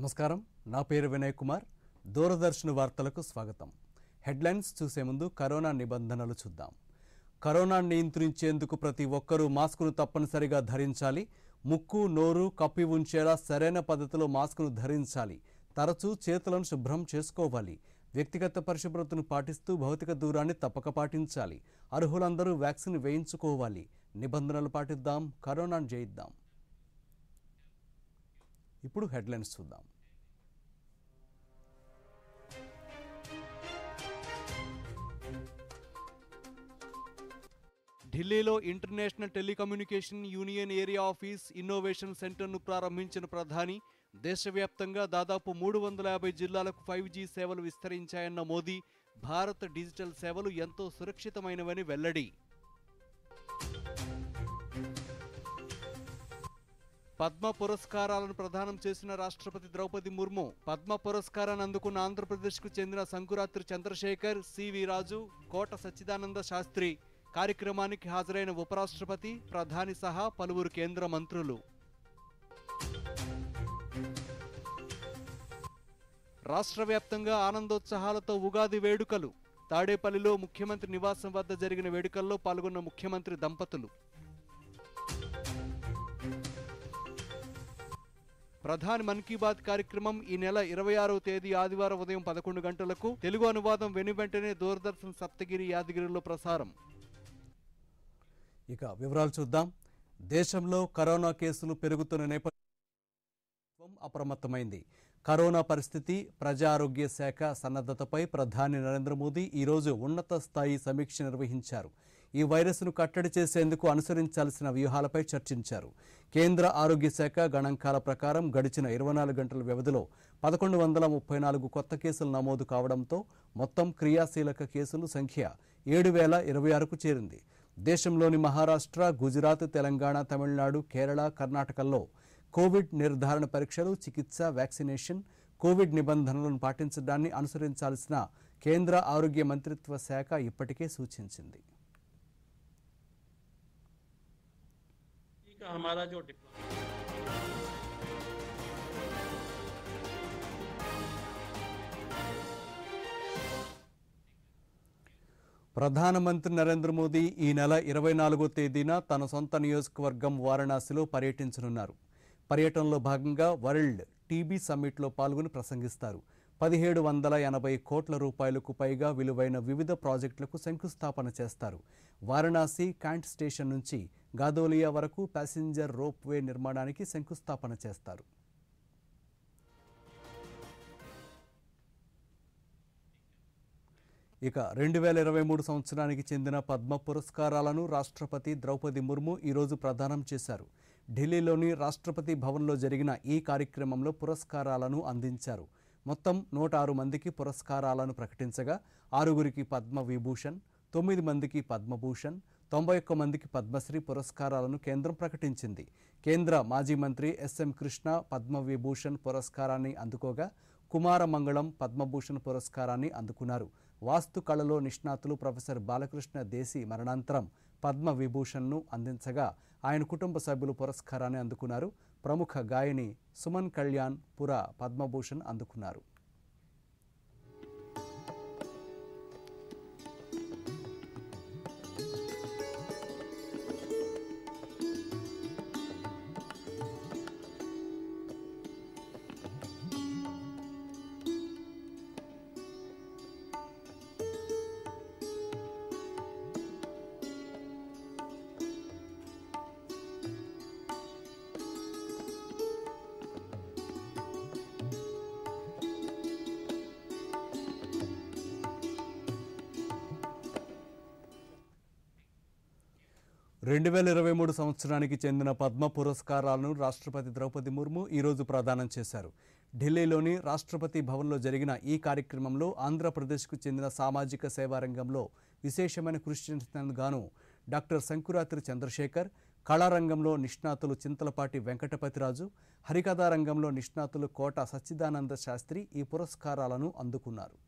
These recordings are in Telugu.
నమస్కారం నా పేరు వినయ్ కుమార్ దూరదర్శన్ వార్తలకు స్వాగతం హెడ్లైన్స్ చూసే ముందు కరోనా నిబంధనలు చూద్దాం కరోనా నియంత్రించేందుకు ప్రతి ఒక్కరూ మాస్కును తప్పనిసరిగా ధరించాలి ముక్కు నోరు కప్పి ఉంచేలా సరైన పద్ధతిలో మాస్కును ధరించాలి తరచూ చేతులను శుభ్రం చేసుకోవాలి వ్యక్తిగత పరిశుభ్రతను పాటిస్తూ భౌతిక దూరాన్ని తప్పక పాటించాలి అర్హులందరూ వ్యాక్సిన్ వేయించుకోవాలి నిబంధనలు పాటిద్దాం కరోనాను జయిద్దాం ఇప్పుడు హెడ్లైన్స్ చూద్దాం ఢిల్లీలో international telecommunication union area office innovation సెంటర్ను ప్రారంభించిన ప్రధాని దేశవ్యాప్తంగా దాదాపు మూడు వందల యాభై జిల్లాలకు ఫైవ్ జీ సేవలు విస్తరించాయన్న మోదీ భారత్ డిజిటల్ సేవలు ఎంతో సురక్షితమైనవని వెల్లడి పద్మ పురస్కారాలను ప్రదానం చేసిన రాష్ట్రపతి ద్రౌపది ముర్ము పద్మ పురస్కారాన్ని అందుకున్న ఆంధ్రప్రదేశ్కు చెందిన శంకురాత్రి చంద్రశేఖర్ సివి రాజు కోట సచ్చిదానంద శాస్త్రి కార్యక్రమానికి హాజరైన ఉపరాష్ట్రపతి ప్రధాని సహా పలువురు కేంద్ర మంత్రులు రాష్ట్ర వ్యాప్తంగా ఆనందోత్సాహాలతో ఉగాది వేడుకలు తాడేపల్లిలో ముఖ్యమంత్రి నివాసం వద్ద జరిగిన వేడుకల్లో పాల్గొన్న ముఖ్యమంత్రి దంపతులు ప్రధాని మన్ కీ బాత్ కార్యక్రమం ఈ నెల ఇరవై ఆరవ తేదీ ఆదివారం ఉదయం పదకొండు గంటలకు తెలుగు అనువాదం వెనువెంటనే దూరదర్శన్ సప్తగిరి యాదగిరిలో ప్రసారం ఇక వివరాలు చూద్దాం దేశంలో కరోనా కేసులు పెరుగుతున్న నేపథ్యం అప్రమత్తమైంది కరోనా పరిస్థితి ప్రజా ఆరోగ్య శాఖ సన్నద్ధతపై ప్రధాని నరేంద్ర మోదీ ఈరోజు ఉన్నత స్థాయి సమీక్ష నిర్వహించారు ఈ వైరస్ను కట్టడి చేసేందుకు అనుసరించాల్సిన వ్యూహాలపై చర్చించారు కేంద్ర ఆరోగ్య శాఖ గణాంకాల ప్రకారం గడిచిన ఇరవై నాలుగు గంటల వ్యవధిలో పదకొండు వందల ముప్పై నాలుగు కొత్త కేసులు నమోదు కావడంతో మొత్తం క్రియాశీలక కేసుల సంఖ్య ఏడు వేల ఇరవై ఆరుకు చేరింది దేశంలోని మహారాష్ట్ర గుజరాత్ తెలంగాణ తమిళనాడు కేరళ కర్ణాటకల్లో కోవిడ్ నిర్ధారణ పరీక్షలు చికిత్స వ్యాక్సినేషన్ కోవిడ్ నిబంధనలను పాటించడాన్ని అనుసరించాల్సిన కేంద్ర ఆరోగ్య మంత్రిత్వ శాఖ ఇప్పటికే సూచించింది ప్రధానమంత్రి నరేంద్ర మోదీ ఈ నెల ఇరవై నాలుగో తేదీన తన సొంత నియోజకవర్గం వారణాసిలో పర్యటించనున్నారు పర్యటనలో భాగంగా వరల్డ్ టీబీ సమ్మిట్లో పాల్గొని ప్రసంగిస్తారు పదిహేడు వందల ఎనభై కోట్ల రూపాయలకు పైగా విలువైన వివిధ ప్రాజెక్టులకు శంకుస్థాపన చేస్తారు వారణాసి క్యాంట్ స్టేషన్ నుంచి గాదోలియా వరకు ప్యాసింజర్ రోప్వే నిర్మాణానికి శంకుస్థాపన చేస్తారు ఇక రెండు వేల ఇరవై మూడు సంవత్సరానికి చెందిన పద్మ పురస్కారాలను రాష్ట్రపతి ద్రౌపది ముర్ము ఈరోజు ప్రదానం చేశారు ఢిల్లీలోని రాష్ట్రపతి భవన్లో జరిగిన ఈ కార్యక్రమంలో పురస్కారాలను అందించారు మొత్తం నూట ఆరు మందికి పురస్కారాలను ప్రకటించగా ఆరుగురికి పద్మ విభూషణ్ తొమ్మిది మందికి పద్మభూషణ్ తొంభై ఒక్క మందికి పద్మశ్రీ పురస్కారాలను కేంద్రం ప్రకటించింది కేంద్ర మాజీ మంత్రి ఎస్ఎం కృష్ణ పద్మ విభూషణ్ పురస్కారాన్ని అందుకోగా కుమారమంగళం పద్మభూషణ్ పురస్కారాన్ని అందుకున్నారు వాస్తు కళలో నిష్ణాతులు ప్రొఫెసర్ బాలకృష్ణ దేశీ మరణాంతరం పద్మ విభూషణ్ను అందించగా ఆయన కుటుంబ సభ్యులు పురస్కారాన్ని అందుకున్నారు ప్రముఖ గాయని సుమన్ కళ్యాణ్ పుర పద్మభూషణ్ అందుకున్నారు రెండు వేల ఇరవై మూడు సంవత్సరానికి చెందిన పద్మ పురస్కారాలను రాష్ట్రపతి ద్రౌపది ముర్ము ఈరోజు ప్రదానం చేశారు ఢిల్లీలోని రాష్ట్రపతి భవన్లో జరిగిన ఈ కార్యక్రమంలో ఆంధ్రప్రదేశ్కు చెందిన సామాజిక సేవా రంగంలో విశేషమైన కృషి చేసినందుకు డాక్టర్ శంకురాత్రి చంద్రశేఖర్ కళారంగంలో నిష్ణాతులు చింతలపాటి వెంకటపతిరాజు హరికథా రంగంలో నిష్ణాతులు కోట సచ్చిదానంద శాస్త్రి ఈ పురస్కారాలను అందుకున్నారు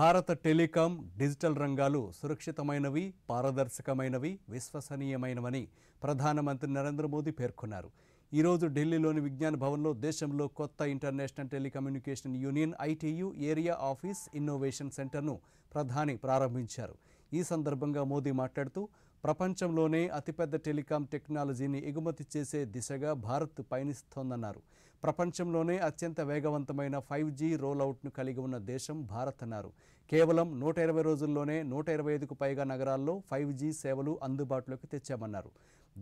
భారత టెలికాం డిజిటల్ రంగాలు సురక్షితమైనవి పారదర్శకమైనవి విశ్వసనీయమైనవని ప్రధానమంత్రి నరేంద్ర మోదీ పేర్కొన్నారు ఈరోజు ఢిల్లీలోని విజ్ఞాన్ భవన్లో దేశంలో కొత్త international telecommunication union ITU area office innovation సెంటర్ను ప్రధాని ప్రారంభించారు ఈ సందర్భంగా మోదీ మాట్లాడుతూ ప్రపంచంలోనే అతిపెద్ద టెలికాం టెక్నాలజీని ఎగుమతి చేసే దిశగా భారత్ పయనిస్తోందన్నారు ప్రపంచంలోనే అత్యంత వేగవంతమైన ఫైవ్ జీ రోల్అవుట్ను కలిగి ఉన్న దేశం భారత్ అన్నారు కేవలం నూట ఇరవై రోజుల్లోనే నూట ఇరవై ఐదుకు పైగా నగరాల్లో ఫైవ్ జీ సేవలు అందుబాటులోకి తెచ్చామన్నారు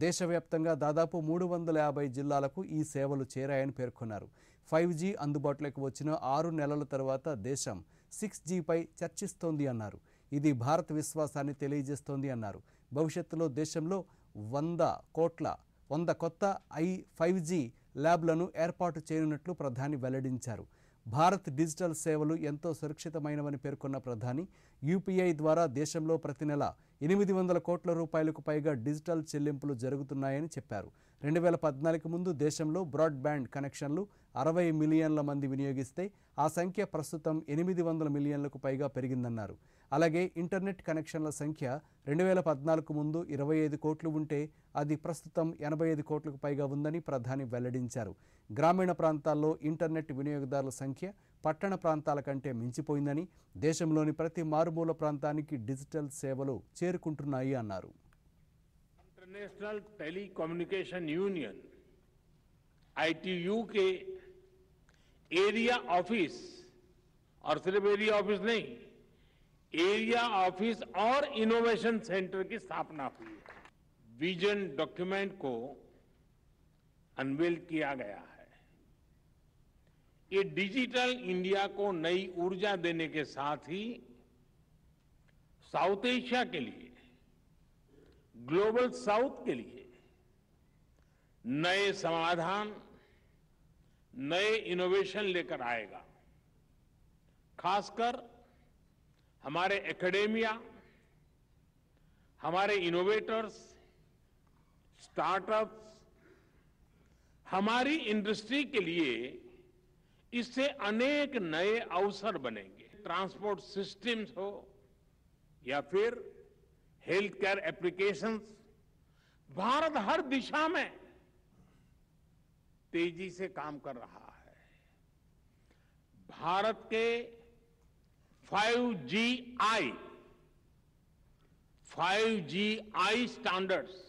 దేశవ్యాప్తంగా దాదాపు మూడు వందల యాభై జిల్లాలకు ఈ సేవలు చేరాయని పేర్కొన్నారు ఫైవ్ జీ అందుబాటులోకి వచ్చిన ఆరు నెలల తర్వాత దేశం సిక్స్ జీపై చర్చిస్తోంది అన్నారు ఇది భారత విశ్వాసాన్ని తెలియజేస్తోంది అన్నారు భవిష్యత్తులో దేశంలో వంద కోట్ల వంద కొత్త ఐ ఫైవ్ జీ ల్యాబ్లను ఏర్పాటు చేయనున్నట్లు ప్రధాని వెల్లడించారు భారత్ డిజిటల్ సేవలు ఎంతో సురక్షితమైనవని పేర్కొన్న ప్రధాని యూపీఐ ద్వారా దేశంలో ప్రతి నెల ఎనిమిది వందల కోట్ల రూపాయలకు పైగా డిజిటల్ చెల్లింపులు జరుగుతున్నాయని చెప్పారు రెండు వేల పద్నాలుగు ముందు దేశంలో బ్రాడ్బ్యాండ్ కనెక్షన్లు అరవై మిలియన్ల మంది వినియోగిస్తే ఆ సంఖ్య ప్రస్తుతం ఎనిమిది వందల మిలియన్లకు పైగా పెరిగిందన్నారు అలాగే ఇంటర్నెట్ కనెక్షన్ల సంఖ్య రెండు వేల పద్నాలుగు ముందు ఇరవై ఐదు కోట్లు ఉంటే అది ప్రస్తుతం ఎనభై ఐదు కోట్లకు పైగా ఉందని ప్రధాని వెల్లడించారు గ్రామీణ ప్రాంతాల్లో ఇంటర్నెట్ వినియోగదారుల సంఖ్య పట్టణ ప్రాంతాల కంటే మించిపోయిందని దేశంలోని ప్రతి మారుమూల ప్రాంతానికి డిజిటల్ సేవలు చేరుకుంటున్నాయి అన్నారు इंटरनेशनल टेलीकम्युनिकेशन यूनियन आईटीयू के एरिया ऑफिस और सिर्फ एरिया ऑफिस नहीं एरिया ऑफिस और इनोवेशन सेंटर की स्थापना हुई है विजन डॉक्यूमेंट को अनवेल किया गया है ये डिजिटल इंडिया को नई ऊर्जा देने के साथ ही साउथ एशिया के लिए ग्लोबल साउथ के लिए नए समाधान नए इनोवेशन लेकर आएगा खासकर हमारे एकेडेमिया हमारे इनोवेटर्स स्टार्टअप्स हमारी इंडस्ट्री के लिए इससे अनेक नए अवसर बनेंगे ट्रांसपोर्ट सिस्टम्स हो या फिर हेल्थ केयर एप्लीकेशन भारत हर दिशा में तेजी से काम कर रहा है भारत के 5GI 5GI standards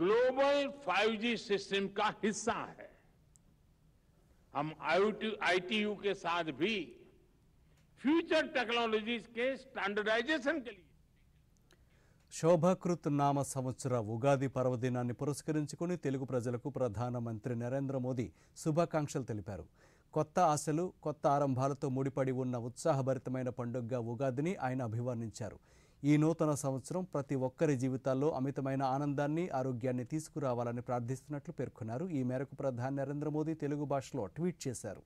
global 5G system का हिस्सा है हम आईटीयू के साथ भी फ्यूचर टेक्नोलॉजीज के स्टैंडर्डाइजेशन के लिए శోభకృత్ నామ సంవత్సర ఉగాది పర్వదినాన్ని పురస్కరించుకుని తెలుగు ప్రజలకు ప్రధానమంత్రి నరేంద్ర మోదీ శుభాకాంక్షలు తెలిపారు కొత్త ఆశలు కొత్త ఆరంభాలతో ముడిపడి ఉన్న ఉత్సాహభరితమైన పండుగగా ఉగాదిని ఆయన అభివర్ణించారు ఈ నూతన సంవత్సరం ప్రతి ఒక్కరి జీవితాల్లో అమితమైన ఆనందాన్ని ఆరోగ్యాన్ని తీసుకురావాలని ప్రార్థిస్తున్నట్లు పేర్కొన్నారు ఈ మేరకు ప్రధాని నరేంద్ర మోదీ తెలుగు భాషలో ట్వీట్ చేశారు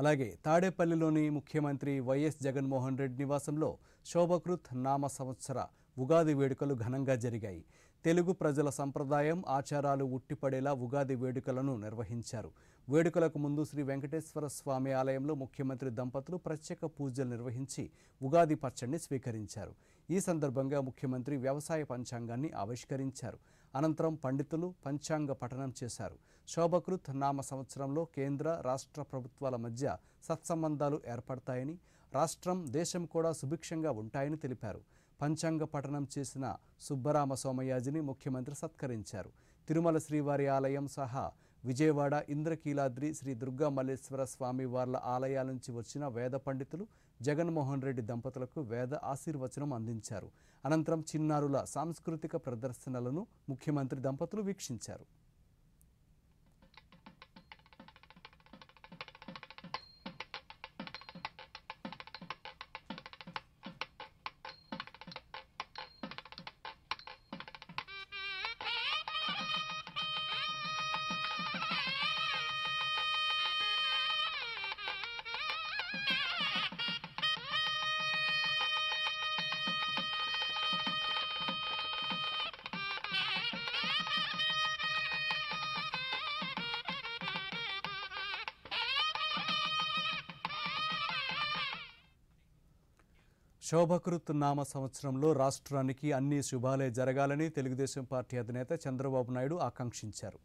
అలాగే తాడేపల్లిలోని ముఖ్యమంత్రి వైఎస్ జగన్మోహన్ రెడ్డి నివాసంలో శోభకృత్ నామ సంవత్సర ఉగాది వేడుకలు ఘనంగా జరిగాయి తెలుగు ప్రజల సంప్రదాయం ఆచారాలు ఉట్టిపడేలా ఉగాది వేడుకలను నిర్వహించారు వేడుకలకు ముందు శ్రీ వెంకటేశ్వర స్వామి ఆలయంలో ముఖ్యమంత్రి దంపతులు ప్రత్యేక పూజలు నిర్వహించి ఉగాది పచ్చడిని స్వీకరించారు ఈ సందర్భంగా ముఖ్యమంత్రి వ్యవసాయ పంచాంగాన్ని ఆవిష్కరించారు అనంతరం పండితులు పంచాంగ పఠనం చేశారు శోభకృత్ నామ సంవత్సరంలో కేంద్ర రాష్ట్ర ప్రభుత్వాల మధ్య సత్సంబంధాలు ఏర్పడతాయని రాష్ట్రం దేశం కూడా సుభిక్షంగా ఉంటాయని తెలిపారు పంచాంగ పఠనం చేసిన సుబ్బరామ సోమయాజిని ముఖ్యమంత్రి సత్కరించారు తిరుమల శ్రీవారి ఆలయం సహా విజయవాడ ఇంద్రకీలాద్రి శ్రీ దుర్గా మల్లేశ్వర స్వామి వార్ల ఆలయాల నుంచి వచ్చిన వేద పండితులు జగన్మోహన్ రెడ్డి దంపతులకు వేద ఆశీర్వచనం అందించారు అనంతరం చిన్నారుల సాంస్కృతిక ప్రదర్శనలను ముఖ్యమంత్రి దంపతులు వీక్షించారు శోభకృత్ నామ సంవత్సరంలో రాష్ట్రానికి అన్ని శుభాలే జరగాలని తెలుగుదేశం పార్టీ అధినేత చంద్రబాబు నాయుడు ఆకాంక్షించారు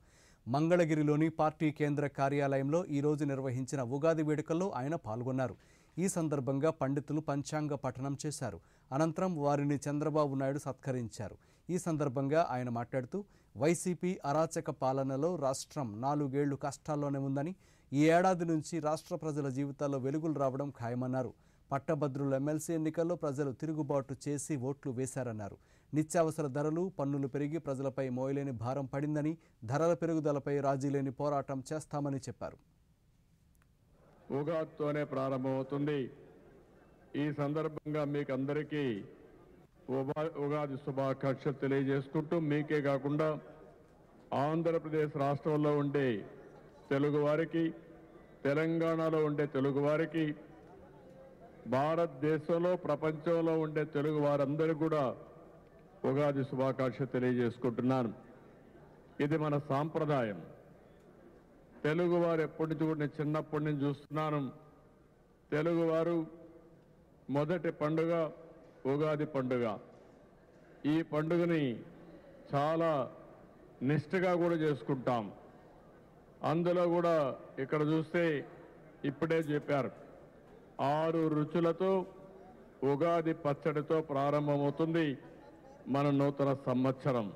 మంగళగిరిలోని పార్టీ కేంద్ర కార్యాలయంలో ఈరోజు నిర్వహించిన ఉగాది వేడుకల్లో ఆయన పాల్గొన్నారు ఈ సందర్భంగా పండితులు పంచాంగ పఠనం చేశారు అనంతరం వారిని చంద్రబాబు నాయుడు సత్కరించారు ఈ సందర్భంగా ఆయన మాట్లాడుతూ వైసీపీ అరాచక పాలనలో రాష్ట్రం నాలుగేళ్లు కష్టాల్లోనే ఉందని ఈ ఏడాది నుంచి రాష్ట్ర ప్రజల జీవితాల్లో వెలుగులు రావడం ఖాయమన్నారు పట్టభద్రుల ఎమ్మెల్సీ ఎన్నికల్లో ప్రజలు తిరుగుబాటు చేసి ఓట్లు వేశారన్నారు నిత్యావసర ధరలు పన్నులు పెరిగి ప్రజలపై మోయలేని భారం పడిందని ధరల పెరుగుదలపై రాజీలేని పోరాటం చేస్తామని చెప్పారు ఉగాదితోనే ప్రారంభమవుతుంది ఈ సందర్భంగా మీకు అందరికీ ఉగాది శుభాకాంక్షలు తెలియజేసుకుంటూ మీకే కాకుండా ఆంధ్రప్రదేశ్ రాష్ట్రంలో ఉండే తెలుగువారికి తెలంగాణలో ఉండే తెలుగువారికి భారతదేశంలో ప్రపంచంలో ఉండే తెలుగు వారందరూ కూడా ఉగాది శుభాకాంక్ష తెలియజేసుకుంటున్నాను ఇది మన సాంప్రదాయం తెలుగువారు ఎప్పటి నుంచి కూడా నేను చిన్నప్పటి నుంచి చూస్తున్నాను తెలుగువారు మొదటి పండుగ ఉగాది పండుగ ఈ పండుగని చాలా నిష్ఠగా కూడా చేసుకుంటాం అందులో కూడా ఇక్కడ చూస్తే ఇప్పుడే చెప్పారు ఆరు రుచులతో ఉగాది పచ్చడితో ప్రారంభమవుతుంది మన నూతన సంవత్సరం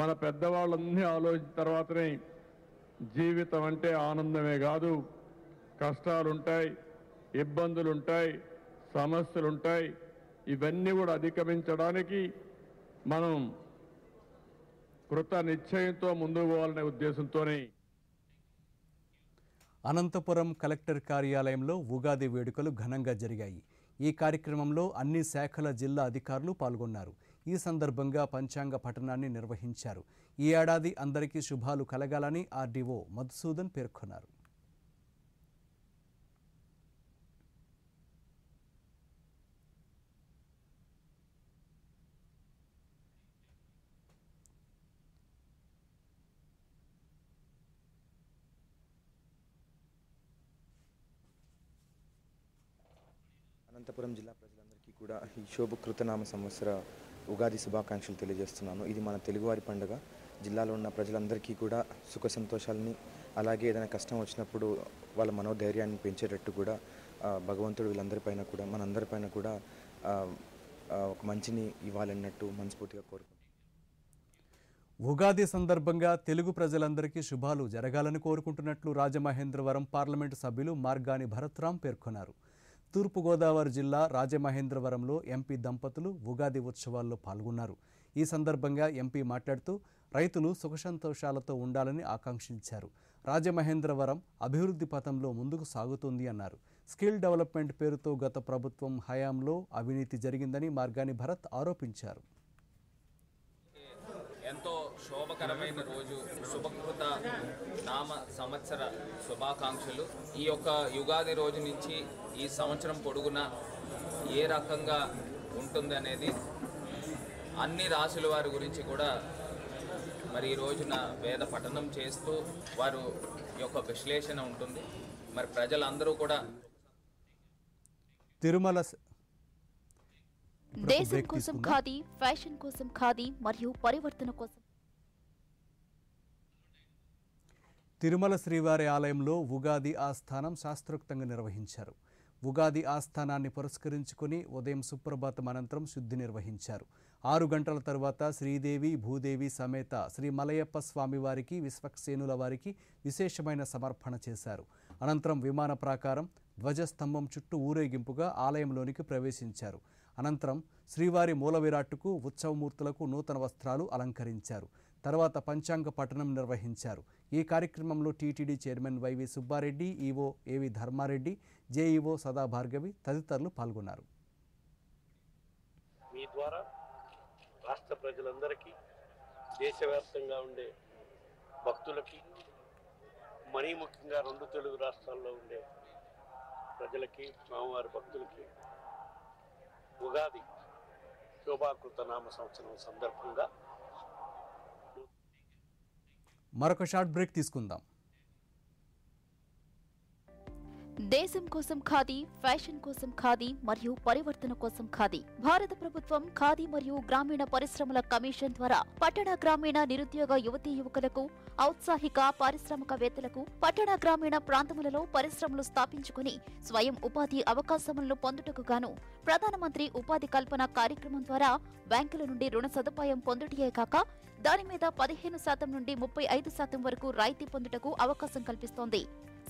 మన పెద్దవాళ్ళన్నీ ఆలోచించిన తర్వాతనే జీవితం అంటే ఆనందమే కాదు కష్టాలుంటాయి ఇబ్బందులుంటాయి సమస్యలుంటాయి ఇవన్నీ కూడా అధిగమించడానికి మనం కృత నిశ్చయంతో ముందుకు పోవాలనే ఉద్దేశంతోనే అనంతపురం కలెక్టర్ కార్యాలయంలో ఉగాది వేడుకలు ఘనంగా జరిగాయి ఈ కార్యక్రమంలో అన్ని శాఖల జిల్లా అధికారులు పాల్గొన్నారు ఈ సందర్భంగా పంచాంగ పఠనాన్ని నిర్వహించారు ఈ ఏడాది అందరికీ శుభాలు కలగాలని ఆర్డీఓ మధుసూదన్ పేర్కొన్నారు అనంతపురం జిల్లా ప్రజలందరికీ కూడా ఈ శోభకృతనామ సంవత్సర ఉగాది శుభాకాంక్షలు తెలియజేస్తున్నాను ఇది మన తెలుగువారి పండుగ జిల్లాలో ఉన్న ప్రజలందరికీ కూడా సుఖ సంతోషాలని అలాగే ఏదైనా కష్టం వచ్చినప్పుడు వాళ్ళ మనోధైర్యాన్ని పెంచేటట్టు కూడా భగవంతుడు వీళ్ళందరిపైన కూడా మనందరిపైన కూడా ఒక మంచిని ఇవ్వాలన్నట్టు మనస్ఫూర్తిగా కోరుకుంటున్నాను ఉగాది సందర్భంగా తెలుగు ప్రజలందరికీ శుభాలు జరగాలని కోరుకుంటున్నట్లు రాజమహేంద్రవరం పార్లమెంటు సభ్యులు మార్గాని భరత్రాం పేర్కొన్నారు తూర్పుగోదావరి జిల్లా రాజమహేంద్రవరంలో ఎంపీ దంపతులు ఉగాది ఉత్సవాల్లో పాల్గొన్నారు ఈ సందర్భంగా ఎంపీ మాట్లాడుతూ రైతులు సుఖసంతోషాలతో ఉండాలని ఆకాంక్షించారు రాజమహేంద్రవరం అభివృద్ధి పథంలో ముందుకు సాగుతుంది అన్నారు స్కిల్ డెవలప్మెంట్ పేరుతో గత ప్రభుత్వం హయాంలో అవినీతి జరిగిందని మార్గాని భరత్ ఆరోపించారు ఎంతో శోభకరమైన రోజు శుభకృత నామ సంవత్సర శుభాకాంక్షలు ఈ యొక్క యుగాది రోజు నుంచి ఈ సంవత్సరం పొడుగున ఏ రకంగా ఉంటుందనేది అన్ని రాశుల వారి గురించి కూడా మరి ఈ రోజున వేద పఠనం చేస్తూ వారు యొక్క విశ్లేషణ ఉంటుంది మరి ప్రజలందరూ కూడా తిరుమల దేశం కోసం ఖాదీ ఫ్యాషన్ కోసం ఖాదీ మరియు పరివర్తన కోసం తిరుమల శ్రీవారి ఆలయంలో ఉగాది ఆస్థానం శాస్త్రోక్తంగా నిర్వహించారు ఉగాది ఆస్థానాన్ని పురస్కరించుకుని ఉదయం సుప్రభాతం అనంతరం శుద్ధి నిర్వహించారు ఆరు గంటల తర్వాత శ్రీదేవి భూదేవి సమేత శ్రీ మలయప్ప స్వామివారికి విశ్వక్సేనుల వారికి విశేషమైన సమర్పణ చేశారు అనంతరం విమాన ప్రాకారం ధ్వజస్తంభం చుట్టూ ఊరేగింపుగా ఆలయంలోనికి ప్రవేశించారు అనంతరం శ్రీవారి మూల విరాట్టుకు ఉత్సవమూర్తులకు నూతన వస్త్రాలు అలంకరించారు తర్వాత పంచాంగ పఠనం నిర్వహించారు ఈ కార్యక్రమంలో TTD chairman YV Subba Reddy EO AV Dharma Reddy JEO సదా భార్గవి తదితరులు పాల్గొన్నారు మీ ద్వారా రాష్ట్ర ప్రజలందరికీ దేశవ్యాప్తంగా ఉండే భక్తులకి మరీ ముఖ్యంగా రెండు తెలుగు రాష్ట్రాల్లో ఉండే ప్రజలకి స్వామివారి భక్తులకి ఉగాది శోభాకృత నామ సంవత్సరం సందర్భంగా మరొక షార్ట్ బ్రేక్ తీసుకుందాం దేశం కోసం ఖాదీ ఫ్యాషన్ కోసం ఖాదీ మరియు పరివర్తన కోసం ఖాదీ భారత ప్రభుత్వం ఖాదీ మరియు గ్రామీణ పరిశ్రమల కమిషన్ ద్వారా పట్టణ గ్రామీణ నిరుద్యోగ యువతీ యువకులకు ఔత్సాహిక పారిశ్రామికవేత్తలకు పట్టణ గ్రామీణ ప్రాంతములలో పరిశ్రమలు స్థాపించుకుని స్వయం ఉపాధి అవకాశములను పొందుటకు గాను ప్రధానమంత్రి ఉపాధి కల్పన కార్యక్రమం ద్వారా బ్యాంకుల నుండి రుణ సదుపాయం పొందుటే కాక దాని మీద పదిహేను శాతం నుండి ముప్పై ఐదు శాతం వరకు రాయితీ పొందుటకు అవకాశం కల్పిస్తోంది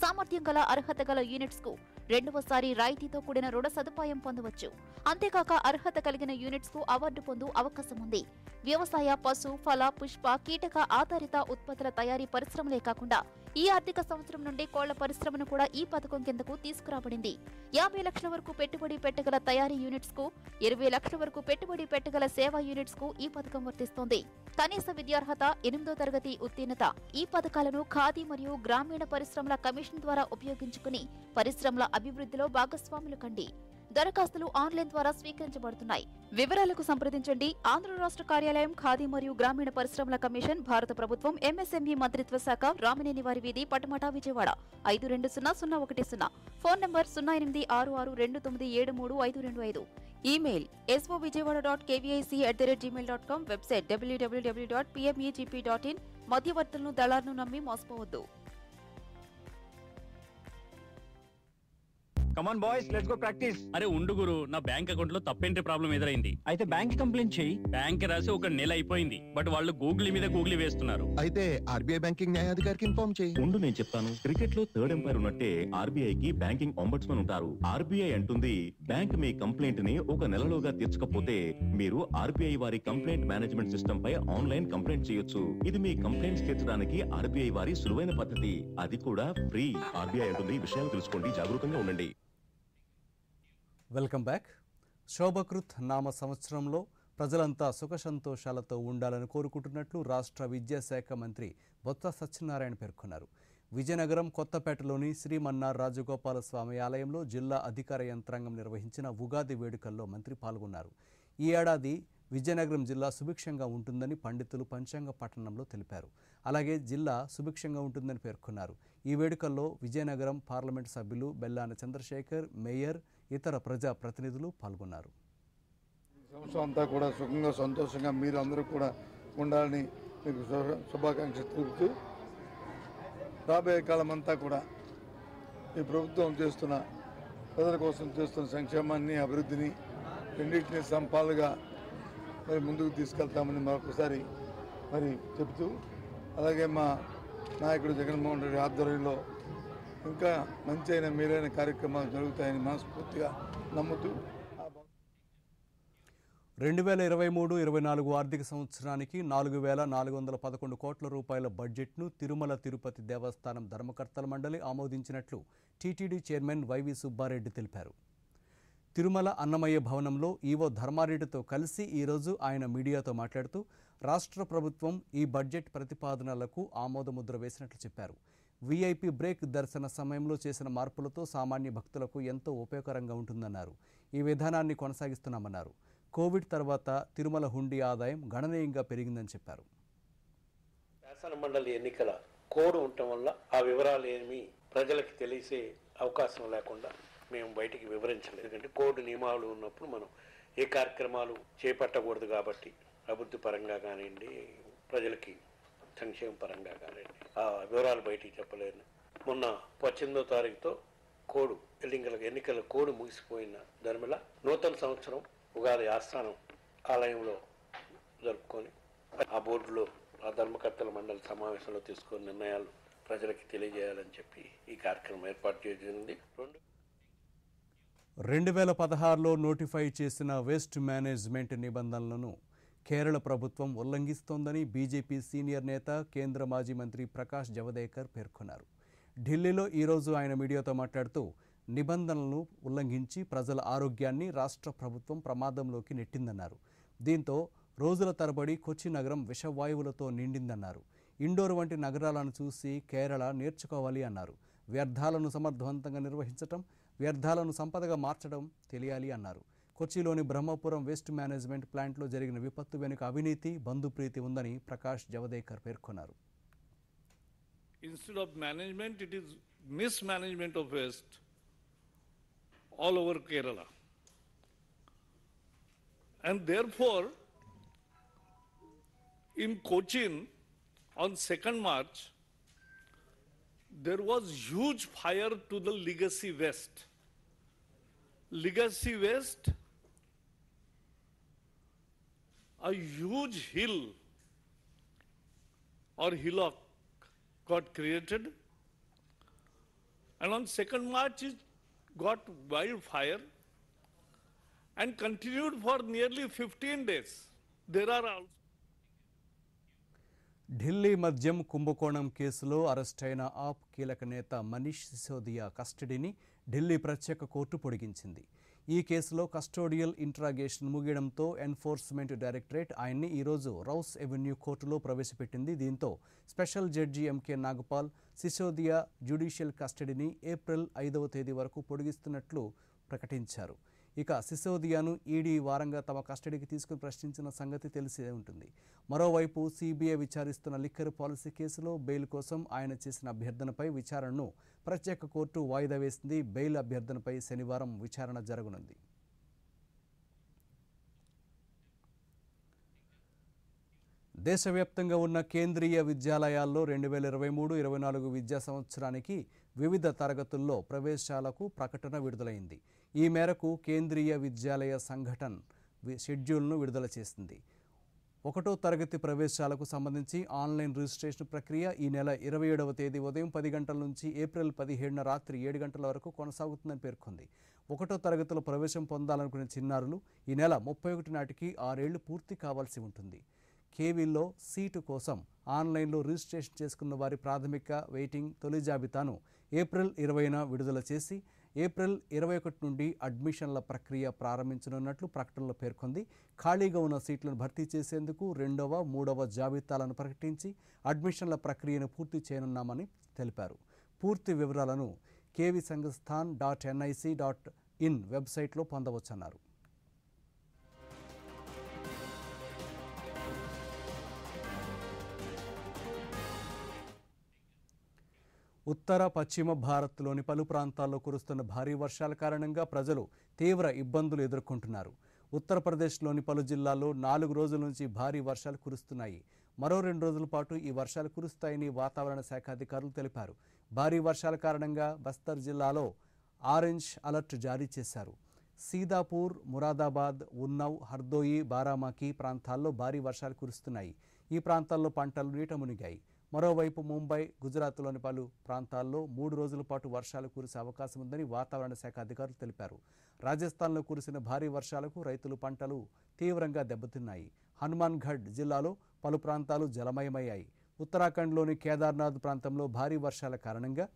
సామర్థ్యం గల అర్హత గల యూనిట్స్ కు రెండవసారి రాయితీతో కూడిన రుణ సదుపాయం పొందవచ్చు అంతేకాక అర్హత కలిగిన యూనిట్స్ కు అవార్డు పొందు అవకాశం ఉంది వ్యవసాయ పశు ఫల పుష్ప కీటక ఆధారిత ఉత్పత్తుల తయారీ పరిశ్రమలే కాకుండా ఈ ఆర్థిక సంవత్సరం నుండి కోళ్ల పరిశ్రమను కూడా ఈ పథకం కిందకు తీసుకురాబడింది యాభై లక్షల వరకు పెట్టుబడి పెట్టగల తయారీ యూనిట్స్ కు ఇరవై లక్షల వరకు పెట్టుబడి పెట్టగల సేవా యూనిట్స్ కు ఈ పథకం వర్తిస్తోంది కనీస విద్యార్హత ఎనిమిదో తరగతి ఉత్తీర్ణత ఈ పథకాలను ఖాదీ మరియు గ్రామీణ పరిశ్రమల కమిషన్ ద్వారా ఉపయోగించుకుని పరిశ్రమల అభివృద్ధిలో భాగస్వాములు కండి దరఖాస్తులు ఆన్లైన్ ద్వారా స్వీకరించబడుతున్నాయి వివరాలకు సంప్రదించండి ఆంధ్ర రాష్ట్ర కార్యాలయం ఖాదీ మరియు గ్రామీణ పరిశ్రమల కమిషన్ భారత ప్రభుత్వం ఎంఎస్ఎంఈ మంత్రిత్వ శాఖ రామినేని వారి వీధి పటమటా విజయవాడ ఐదు రెండు సున్నా సున్నా ఒకటి సున్నా ఫోన్ నంబర్ సున్నా ఎనిమిది ఆరు ఆరు రెండు తొమ్మిది ఏడు మూడు ఐదు రెండు ఐదు email SO Vijayawada dot KVIC at the rate gmail dot com website డబ్ల్యూడబ్ల్యూడబ్ల్యూ డాట్ పిఎంఈజీపీ డాట్ ఇన్ మధ్యవర్తులను దళారును నమ్మి మోసపోవద్దు come on boys let's go practice అరే ఉండు గురు నా బ్యాంక్ అకౌంట్ లో తప్పేంటి ప్రాబ్లం ఎదురైంది అయితే బ్యాంక్ కంప్లైంట్ చేయి బ్యాంక్ రాసి ఒక నెల అయిపోయింది బట్ వాళ్ళు గూగుల్ మీద గూగుల్ వేస్తున్నారు అయితే ఆర్బీఐ బ్యాంకింగ్ న్యాయాధికారికి ఇన్ఫార్మ్ చేయి ఉండు నేను చెప్తాను క్రికెట్ లో థర్డ్ ఎంపైర్ ఉన్నట్టే ఆర్బీఐ కి బ్యాంకింగ్ అంబట్స్మన్ ఉంటారు ఆర్బీఐ అంటుంది బ్యాంక్ మీ కంప్లైంట్ ని ఒక నెలలోగా తీర్చకపోతే మీరు ఆర్బీఐ వారి కంప్లైంట్ మేనేజ్మెంట్ సిస్టమ్ పై ఆన్లైన్ కంప్లైంట్ చేయొచ్చు ఇది మీ కంప్లైంట్స్ తీర్చడానికి ఆర్బీఐ వారి సులువైన పద్ధతి అది కూడా ఫ్రీ ఆర్బీఐ అంటుంది విషయాలు తెలుసుకోండి జాగ్రత్తగా ఉండండి వెల్కమ్ బ్యాక్ శోభకృత్ నామ సంవత్సరంలో ప్రజలంతా సుఖ సంతోషాలతో ఉండాలని కోరుకుంటున్నట్లు రాష్ట్ర విద్యాశాఖ మంత్రి బొత్స సత్యనారాయణ పేర్కొన్నారు విజయనగరం కొత్తపేటలోని శ్రీమన్నార్ రాజగోపాల స్వామి ఆలయంలో జిల్లా అధికార యంత్రాంగం నిర్వహించిన ఉగాది వేడుకల్లో మంత్రి పాల్గొన్నారు ఈ ఏడాది విజయనగరం జిల్లా సుభిక్షంగా ఉంటుందని పండితులు పంచాంగ పట్టణంలో తెలిపారు అలాగే జిల్లా సుభిక్షంగా ఉంటుందని పేర్కొన్నారు ఈ వేడుకల్లో విజయనగరం పార్లమెంటు సభ్యులు బెల్లాన చంద్రశేఖర్ మేయర్ ఇతర ప్రజా ప్రతినిధులు పాల్గొన్నారు సంవత్సరం అంతా కూడా సుఖంగా సంతోషంగా మీరు అందరూ కూడా ఉండాలని మీకు శుభాకాంక్ష తెలుపుతూ రాబోయే కాలం అంతా కూడా ఈ ప్రభుత్వం చేస్తున్న ప్రజల కోసం చేస్తున్న సంక్షేమాన్ని అభివృద్ధిని రెండింటిని సంపాలుగా మరి ముందుకు తీసుకెళ్తామని మరొకసారి మరి చెబుతూ అలాగే మా నాయకుడు జగన్మోహన్ రెడ్డి ఆధ్వర్యంలో ఇంకా మంచైన మేలైన కార్యక్రమాలు జరుగుతాయని మనస్ఫూర్తిగా నమ్ముతూ రెండు వేల ఇరవై మూడు ఇరవై నాలుగు ఆర్థిక సంవత్సరానికి నాలుగు వేల నాలుగు వందల పదకొండు కోట్ల రూపాయల బడ్జెట్ను తిరుమల తిరుపతి దేవస్థానం ధర్మకర్తల మండలి ఆమోదించినట్లు టీటీడీ చైర్మన్ వైవి సుబ్బారెడ్డి తెలిపారు తిరుమల అన్నమయ్య భవనంలో ఈవో ధర్మారెడ్డితో కలిసి ఈరోజు ఆయన మీడియాతో మాట్లాడుతూ రాష్ట్ర ప్రభుత్వం ఈ బడ్జెట్ ప్రతిపాదనలకు ఆమోదముద్ర వేసినట్లు చెప్పారు వీఐపీ బ్రేక్ దర్శన సమయంలో చేసిన మార్పులతో సామాన్య భక్తులకు ఎంతో ఉపయోగకరంగా ఉంటుందన్నారు ఈ విధానాన్ని కొనసాగిస్తున్నామన్నారు కోవిడ్ తర్వాత తిరుమల హుండీ ఆదాయం గణనీయంగా పెరిగిందని చెప్పారు శాసనమండలి ఎన్నికల కోడ్ ఉండటం వల్ల ఆ వివరాలు ఏమి ప్రజలకు తెలిసే అవకాశం లేకుండా మేము బయటికి వివరించలేదు ఎందుకంటే కోడ్ నియమాలు ఉన్నప్పుడు మనం ఏ కార్యక్రమాలు చేపట్టకూడదు కాబట్టి అభివృద్ధి పరంగా కానివ్వండి ప్రజలకి సంక్షేమ పరంగా కానీ ఆ వివరాలు బయటికి చెప్పలేను మొన్న పద్దెనిమిదో తారీఖుతో కోడు ఎల్లింగల ఎన్నికల కోడు ముగిసిపోయిన ధర్మిళ నూతన సంవత్సరం ఉగాది ఆస్థానం ఆలయంలో జరుపుకొని ఆ బోర్డులో ఆ ధర్మకర్తల మండలి సమావేశంలో తీసుకున్న నిర్ణయాలు ప్రజలకి తెలియజేయాలని చెప్పి ఈ కార్యక్రమం ఏర్పాటు చేసింది రెండు రెండు వేల పదహారులో నోటిఫై చేసిన వేస్ట్ మేనేజ్మెంట్ నిబంధనలను కేరళ ప్రభుత్వం ఉల్లంఘిస్తోందని బీజేపీ సీనియర్ నేత కేంద్ర మాజీ మంత్రి ప్రకాష్ జవదేకర్ పేర్కొన్నారు ఢిల్లీలో ఈరోజు ఆయన మీడియాతో మాట్లాడుతూ నిబంధనలను ఉల్లంఘించి ప్రజల ఆరోగ్యాన్ని రాష్ట్ర ప్రభుత్వం ప్రమాదంలోకి నెట్టిందన్నారు దీంతో రోజుల తరబడి కొచ్చి నగరం విషవాయువులతో నిండిందన్నారు ఇండోర్ వంటి నగరాలను చూసి కేరళ నేర్చుకోవాలి అన్నారు వ్యర్థాలను సమర్థవంతంగా నిర్వహించటం వ్యర్థాలను సంపదగా మార్చడం తెలియాలి అన్నారు కొచ్చిలోని బ్రహ్మపురం వేస్ట్ మేనేజ్మెంట్ ప్లాంట్లో జరిగిన విపత్తు వెనుక అవినీతి బంధు ప్రీతి ఉందని ప్రకాష్ జవదేకర్ పేర్కొన్నారు instead of management it is mismanagement of waste all over Kerala and therefore in Cochin on second March there was huge fire to the legacy west legacy west a huge hill or hillock got created and on 2nd March it got wildfire and continued for nearly 15 days. There are also Delhi మద్యం కుంభకోణం కేసులో అరెస్టైన ఆప్ కీలక నేత మనీష్ సిసోదియా కస్టడీని ఢిల్లీ ప్రత్యేక కోర్టు పొడిగించింది ఈ కేసులో కస్టోడియల్ ఇంట్రాగేషన్ ముగియడంతో ఎన్ఫోర్స్మెంట్ డైరెక్టరేట్ ఆయన్ని ఈరోజు రౌస్ ఎవెన్యూ కోర్టులో ప్రవేశపెట్టింది దీంతో special judge MK Nagpal Sisodia judicial కస్టడీని ఏప్రిల్ ఐదవ తేదీ వరకు పొడిగిస్తున్నట్లు ప్రకటించారు ఇక సిసోదియాను ఈడీ వారంగా తమ కస్టడీకి తీసుకుని ప్రశ్నించిన సంగతి తెలిసే ఉంటుంది మరోవైపు సిబిఐ విచారిస్తున్న లిక్కర్ పాలసీ కేసులో బెయిల్ కోసం ఆయన చేసిన అభ్యర్థనపై విచారణను ప్రత్యేక కోర్టు వాయిదా వేసింది బెయిల్ అభ్యర్థనపై శనివారం విచారణ జరగనుంది దేశవ్యాప్తంగా ఉన్న కేంద్రీయ విద్యాలయాల్లో రెండు వేల ఇరవై మూడు ఇరవై నాలుగు విద్యా సంవత్సరానికి వివిధ తరగతుల్లో ప్రవేశాలకు ప్రకటన విడుదలైంది ఈ మేరకు కేంద్రీయ విద్యాలయ సంఘటన్ షెడ్యూల్ను విడుదల చేసింది ఒకటో తరగతి ప్రవేశాలకు సంబంధించి ఆన్లైన్ రిజిస్ట్రేషన్ ప్రక్రియ ఈ నెల ఇరవై ఏడవ తేదీ ఉదయం పది గంటల నుంచి ఏప్రిల్ పదిహేడున రాత్రి ఏడు గంటల వరకు కొనసాగుతుందని పేర్కొంది ఒకటో తరగతిలో ప్రవేశం పొందాలనుకునే చిన్నారులు ఈ నెల ముప్పై ఒకటి నాటికి ఆరేళ్లు పూర్తి కావాల్సి ఉంటుంది కేవీలో సీటు కోసం ఆన్లైన్లో రిజిస్ట్రేషన్ చేసుకున్న వారి ప్రాథమిక వెయిటింగ్ తొలి జాబితాను ఏప్రిల్ ఇరవైన విడుదల చేసి ఏప్రిల్ ఇరవై ఒకటి నుండి అడ్మిషన్ల ప్రక్రియ ప్రారంభించనున్నట్లు ప్రకటనలో పేర్కొంది ఖాళీగా ఉన్న సీట్లను భర్తీ చేసేందుకు రెండవ మూడవ జాబితాలను ప్రకటించి అడ్మిషన్ల ప్రక్రియను పూర్తి చేయనున్నామని తెలిపారు పూర్తి వివరాలను KV Sangathan dot NIC dot in వెబ్సైట్లో పొందవచ్చన్నారు ఉత్తర పశ్చిమ భారత్లోని పలు ప్రాంతాల్లో కురుస్తున్న భారీ వర్షాల కారణంగా ప్రజలు తీవ్ర ఇబ్బందులు ఎదుర్కొంటున్నారు ఉత్తరప్రదేశ్లోని పలు జిల్లాల్లో నాలుగు రోజుల నుంచి భారీ వర్షాలు కురుస్తున్నాయి మరో రెండు రోజుల పాటు ఈ వర్షాలు కురుస్తాయని వాతావరణ శాఖ అధికారులు తెలిపారు భారీ వర్షాల కారణంగా బస్తర్ జిల్లాలో ఆరెంజ్ అలర్ట్ జారీ చేశారు సీదాపూర్ మురాదాబాద్ ఉన్నవ్ హర్దోయి బారామాకి ప్రాంతాల్లో భారీ వర్షాలు కురుస్తున్నాయి ఈ ప్రాంతాల్లో పంటలు నీట మునిగాయి మరోవైపు ముంబై గుజరాత్లోని పలు ప్రాంతాల్లో మూడు రోజుల పాటు వర్షాలు కురిసే అవకాశం ఉందని వాతావరణ శాఖ అధికారులు తెలిపారు రాజస్థాన్లో కురిసిన భారీ వర్షాలకు రైతులు పంటలు తీవ్రంగా దెబ్బతిన్నాయి హనుమాన్ఘడ్ జిల్లాలో పలు ప్రాంతాలు జలమయమయ్యాయి ఉత్తరాఖండ్లోని కేదార్నాథ్ ప్రాంతంలో భారీ వర్షాల కారణంగా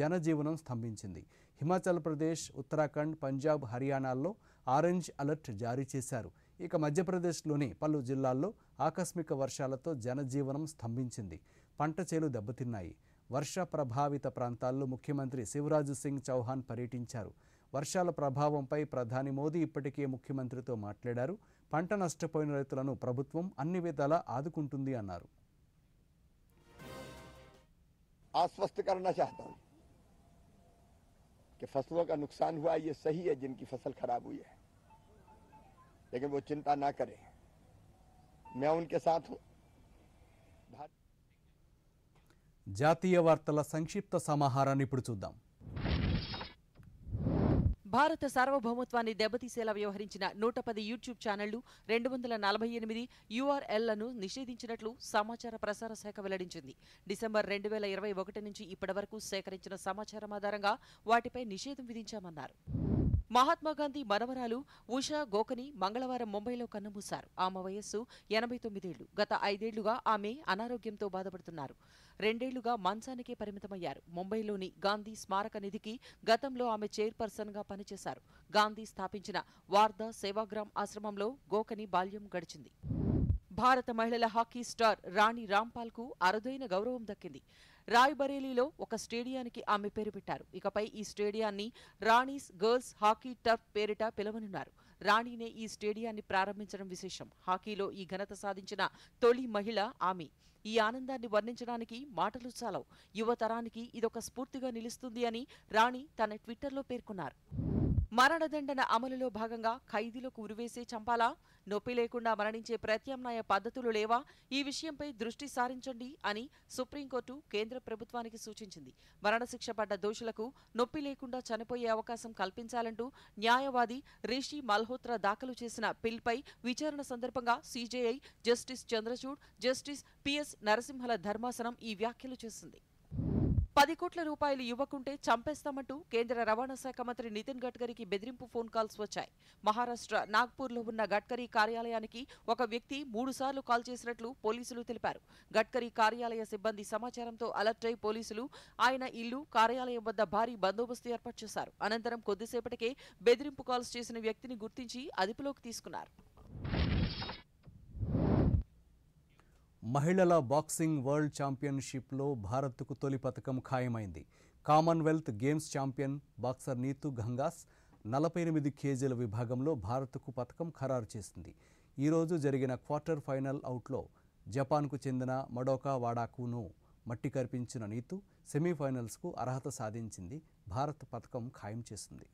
జనజీవనం స్తంభించింది హిమాచల్ ప్రదేశ్ ఉత్తరాఖండ్ పంజాబ్ హర్యానాల్లో ఆరెంజ్ అలర్ట్ జారీ చేశారు ఇక మధ్యప్రదేశ్లోని పలు జిల్లాల్లో ఆకస్మిక వర్షాలతో జనజీవనం స్తంభించింది పంట చేలు దెబ్బతిన్నాయి వర్ష ప్రభావిత ప్రాంతాల్లో ముఖ్యమంత్రి శివరాజు సింగ్ చౌహాన్ పర్యటించారు వర్షాల ప్రభావంపై ప్రధాని మోదీ ఇప్పటికే ముఖ్యమంత్రితో మాట్లాడారు పంట నష్టపోయిన రైతులను ప్రభుత్వం అన్ని విధాలా ఆదుకుంటుంది అన్నారు आश्वस्त करना चाहता हूं कि फसलों జాతీయ వార్తల సంక్షిప్త సమాహారాన్ని ఇప్పుడు చూద్దాం భారత సార్వభౌమత్వాన్ని దెబ్బతీసేలా వ్యవహరించిన నూట పది యూట్యూబ్ ఛానళ్లు రెండు వందల నలభై ఎనిమిది యూఆర్ఎల్లను నిషేధించినట్లు సమాచార ప్రసార శాఖ వెల్లడించింది డిసెంబర్ రెండు వేల ఇరవై ఒకటి నుంచి ఇప్పటి వరకు సేకరించిన సమాచారం ఆధారంగా వాటిపై నిషేధం విధించామన్నారు మహాత్మాగాంధీ మనవరాలు ఉషా గోకని మంగళవారం ముంబైలో కన్నుమూశారు ఆమె వయస్సు ఎనభై తొమ్మిదేళ్లు గత ఐదేళ్లుగా ఆమె అనారోగ్యంతో బాధపడుతున్నారు రెండేళ్లుగా మంచానికే పరిమితమయ్యారు ముంబైలోని గాంధీ స్మారక నిధికి గతంలో ఆమె చైర్పర్సన్గా పనిచేశారు గాంధీ స్థాపించిన వార్దా సేవాగ్రామ్ ఆశ్రమంలో గోకని బాల్యం గడిచింది భారత మహిళల హాకీ స్టార్ రాణి రాంపాల్కు అరుదైన గౌరవం దక్కింది రాయ్బరేలీలో ఒక స్టేడియానికి ఆమె పేరు పెట్టారు ఇకపై ఈ స్టేడియాన్ని రాణీస్ గర్ల్స్ హాకీ టర్ఫ్ పేరిట పిలవనున్నారు రాణినే ఈ స్టేడియాన్ని ప్రారంభించడం విశేషం హాకీలో ఈ ఘనత సాధించిన తొలి మహిళ ఆమె ఈ ఆనందాన్ని వర్ణించడానికి మాటలు చాలవు యువతరానికి ఇదొక స్ఫూర్తిగా నిలుస్తుంది అని రాణి తన ట్విట్టర్లో పేర్కొన్నారు మరణదండన అమలులో భాగంగా ఖైదీలకు ఉరివేసి చంపాలా నొప్పి లేకుండా మరణించే ప్రత్యామ్నాయ పద్ధతులు లేవా ఈ విషయంపై దృష్టి సారించండి అని సుప్రీంకోర్టు కేంద్ర ప్రభుత్వానికి సూచించింది మరణశిక్ష పడ్డ దోషులకు నొప్పి లేకుండా చనిపోయే అవకాశం కల్పించాలంటూ న్యాయవాది రిషి మల్హోత్రా దాఖలు చేసిన పిల్పై విచారణ సందర్భంగా CJI justice Chandrachud justice PS నరసింహల ధర్మాసనం ఈ వ్యాఖ్యలు చేసింది పది కోట్ల రూపాయలు ఇవ్వకుంటే చంపేస్తామంటూ కేంద్ర రవాణా శాఖ మంత్రి నితిన్ గడ్కరీకి బెదిరింపు ఫోన్ కాల్స్ వచ్చాయి మహారాష్ట్ర నాగ్పూర్లో ఉన్న గడ్కరీ కార్యాలయానికి ఒక వ్యక్తి మూడుసార్లు కాల్ చేసినట్లు పోలీసులు తెలిపారు గడ్కరీ కార్యాలయ సిబ్బంది సమాచారంతో అలర్ట్ అయి పోలీసులు ఆయన ఇల్లు కార్యాలయం వద్ద భారీ బందోబస్తు ఏర్పాటు చేశారు అనంతరం కొద్దిసేపటికే బెదిరింపు కాల్స్ చేసిన వ్యక్తిని గుర్తించి అదుపులోకి తీసుకున్నారు మహిళల బాక్సింగ్ వరల్డ్ ఛాంపియన్షిప్లో భారత్కు తొలి పథకం ఖాయమైంది commonwealth games champion boxer Nitu Ghanghas నలభై ఎనిమిది కేజీల విభాగంలో భారత్కు పథకం ఖరారు చేసింది ఈరోజు జరిగిన క్వార్టర్ ఫైనల్ అవుట్లో జపాన్కు చెందిన మడోకా వాడాకును మట్టి కరిపించిన నీతు సెమీఫైనల్స్కు అర్హత సాధించింది భారత్ పథకం ఖాయం చేసింది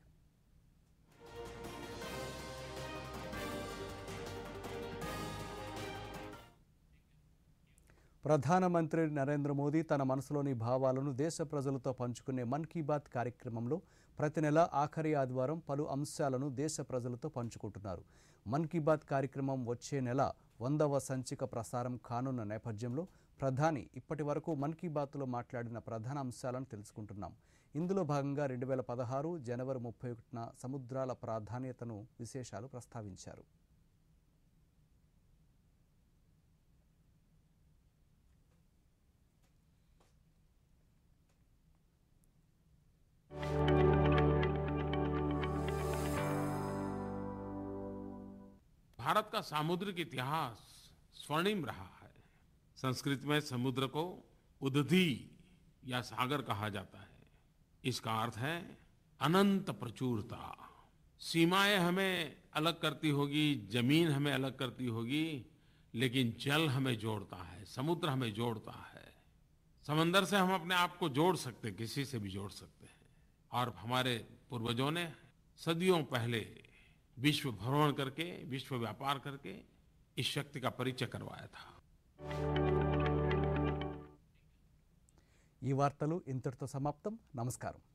ప్రధానమంత్రి నరేంద్ర మోదీ తన మనసులోని భావాలను దేశ ప్రజలతో పంచుకునే మన్ కీ బాత్ కార్యక్రమంలో ప్రతి నెల ఆఖరి ఆదివారం పలు అంశాలను దేశ ప్రజలతో పంచుకుంటున్నారు మన్ కీ బాత్ కార్యక్రమం వచ్చే నెల వందవ సంచిక ప్రసారం కానున్న నేపథ్యంలో ప్రధాని ఇప్పటి వరకు మన్ కీ బాత్లో మాట్లాడిన ప్రధాన అంశాలను తెలుసుకుంటున్నాం ఇందులో భాగంగా రెండు వేల పదహారు జనవరి ముప్పై ఒకటిన సముద్రాల ప్రాధాన్యతను విశేషాలు ప్రస్తావించారు भारत का सामुद्रिक इतिहास स्वर्णिम रहा है संस्कृत में समुद्र को उदधि या सागर कहा जाता है इसका अर्थ है अनंत प्रचुरता सीमाएं हमें अलग करती होगी जमीन हमें अलग करती होगी लेकिन जल हमें जोड़ता है समुद्र हमें जोड़ता है समंदर से हम अपने आप को जोड़ सकते किसी से भी जोड़ सकते हैं और हमारे पूर्वजों ने सदियों पहले विश्व भ्रमण करके विश्व व्यापार करके इस शक्ति का परिचय करवाया था ఈ వార్తలు इंत समाप्त नमस्कार